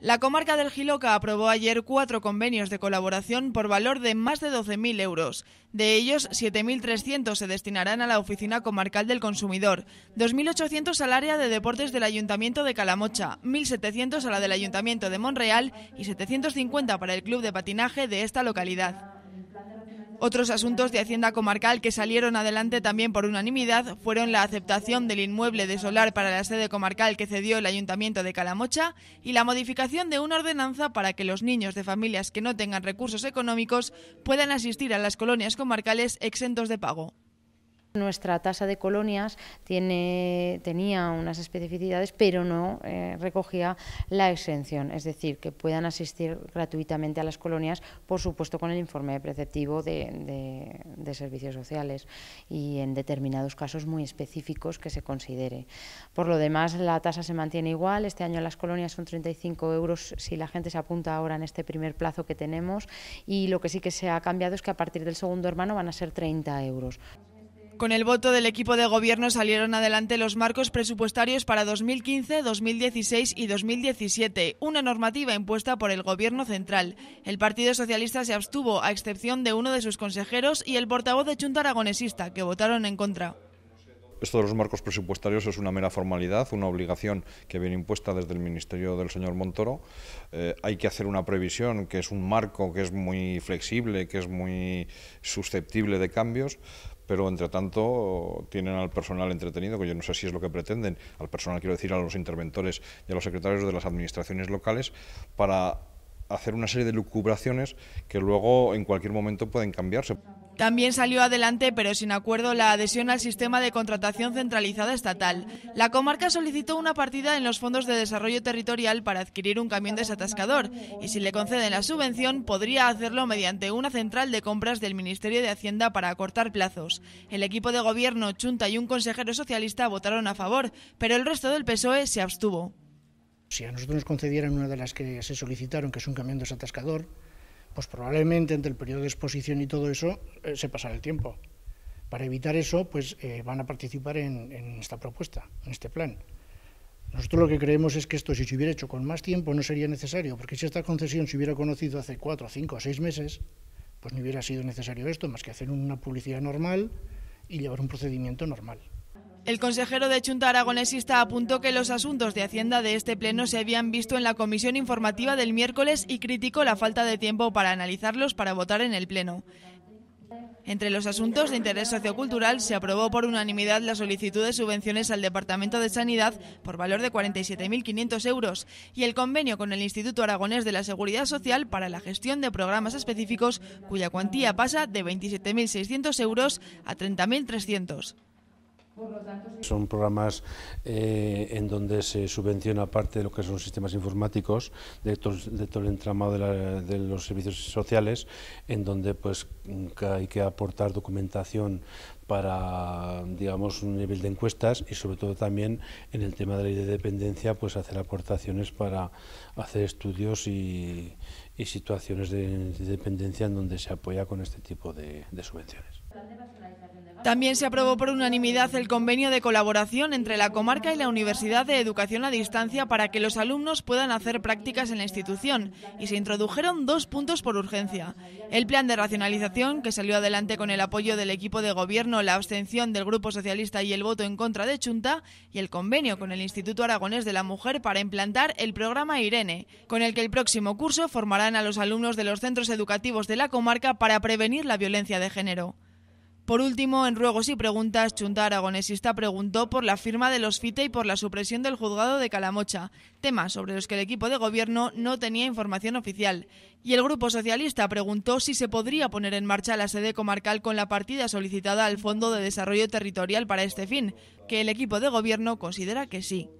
La comarca del Giloca aprobó ayer cuatro convenios de colaboración por valor de más de 12.000 euros. De ellos, 7.300 se destinarán a la Oficina Comarcal del Consumidor, 2.800 al área de deportes del Ayuntamiento de Calamocha, 1.700 a la del Ayuntamiento de Monreal y 750 para el Club de Patinaje de esta localidad. Otros asuntos de Hacienda Comarcal que salieron adelante también por unanimidad fueron la aceptación del inmueble de solar para la sede comarcal que cedió el Ayuntamiento de Calamocha y la modificación de una ordenanza para que los niños de familias que no tengan recursos económicos puedan asistir a las colonias comarcales exentos de pago. Nuestra tasa de colonias tenía unas especificidades, pero no eh, recogía la exención, es decir, que puedan asistir gratuitamente a las colonias, por supuesto con el informe preceptivo de, de servicios sociales y en determinados casos muy específicos que se considere. Por lo demás, la tasa se mantiene igual, este año las colonias son 35 euros si la gente se apunta ahora en este primer plazo que tenemos y lo que sí que se ha cambiado es que a partir del segundo hermano van a ser 30 euros. Con el voto del equipo de gobierno salieron adelante los marcos presupuestarios para 2015, 2016 y 2017, una normativa impuesta por el gobierno central. El Partido Socialista se abstuvo, a excepción de uno de sus consejeros y el portavoz de Chunta Aragonesista, que votaron en contra esto de los marcos presupuestarios es una mera formalidad, una obligación que viene impuesta desde el Ministerio del señor Montoro. Eh, hay que hacer una previsión, que es un marco que es muy flexible, que es muy susceptible de cambios, pero entre tanto tienen al personal entretenido, que yo no sé si es lo que pretenden, al personal quiero decir a los interventores y a los secretarios de las administraciones locales, para hacer una serie de lucubraciones que luego en cualquier momento pueden cambiarse. También salió adelante, pero sin acuerdo, la adhesión al sistema de contratación centralizada estatal. La comarca solicitó una partida en los fondos de desarrollo territorial para adquirir un camión desatascador y si le conceden la subvención podría hacerlo mediante una central de compras del Ministerio de Hacienda para acortar plazos. El equipo de gobierno, Chunta y un consejero socialista votaron a favor, pero el resto del PSOE se abstuvo. Si a nosotros nos concedieran una de las que se solicitaron, que es un camión desatascador, pues probablemente entre el periodo de exposición y todo eso eh, se pasará el tiempo. Para evitar eso, pues eh, van a participar en, en, esta propuesta, en este plan. Nosotros lo que creemos es que esto, si se hubiera hecho con más tiempo, no sería necesario, porque si esta concesión se hubiera conocido hace cuatro, cinco o seis meses, pues no hubiera sido necesario esto, más que hacer una publicidad normal y llevar un procedimiento normal. El consejero de Chunta Aragonesista apuntó que los asuntos de Hacienda de este pleno se habían visto en la comisión informativa del miércoles y criticó la falta de tiempo para analizarlos para votar en el pleno. Entre los asuntos de interés sociocultural se aprobó por unanimidad la solicitud de subvenciones al Departamento de Sanidad por valor de 47.500 euros y el convenio con el Instituto Aragonés de la Seguridad Social para la gestión de programas específicos cuya cuantía pasa de 27.600 euros a 30.300. Son programas eh, en donde se subvenciona parte de lo que son sistemas informáticos, de, todo el entramado de, de, los servicios sociales, en donde pues mm, hay que aportar documentación para, digamos, un nivel de encuestas y sobre todo también en el tema de la ley de dependencia, pues hacer aportaciones para hacer estudios y, situaciones de, dependencia en donde se apoya con este tipo de subvenciones. También se aprobó por unanimidad el convenio de colaboración entre la comarca y la Universidad de Educación a Distancia para que los alumnos puedan hacer prácticas en la institución y se introdujeron dos puntos por urgencia. El plan de racionalización, que salió adelante con el apoyo del equipo de gobierno la abstención del Grupo Socialista y el voto en contra de Chunta y el convenio con el Instituto Aragonés de la Mujer para implantar el programa Irene, con el que el próximo curso formarán a los alumnos de los centros educativos de la comarca para prevenir la violencia de género. Por último, en ruegos y preguntas, Chunta Aragonesista preguntó por la firma de los FITE y por la supresión del juzgado de Calamocha, temas sobre los que el equipo de gobierno no tenía información oficial. Y el Grupo Socialista preguntó si se podría poner en marcha la sede comarcal con la partida solicitada al Fondo de Desarrollo Territorial para este fin, que el equipo de gobierno considera que sí.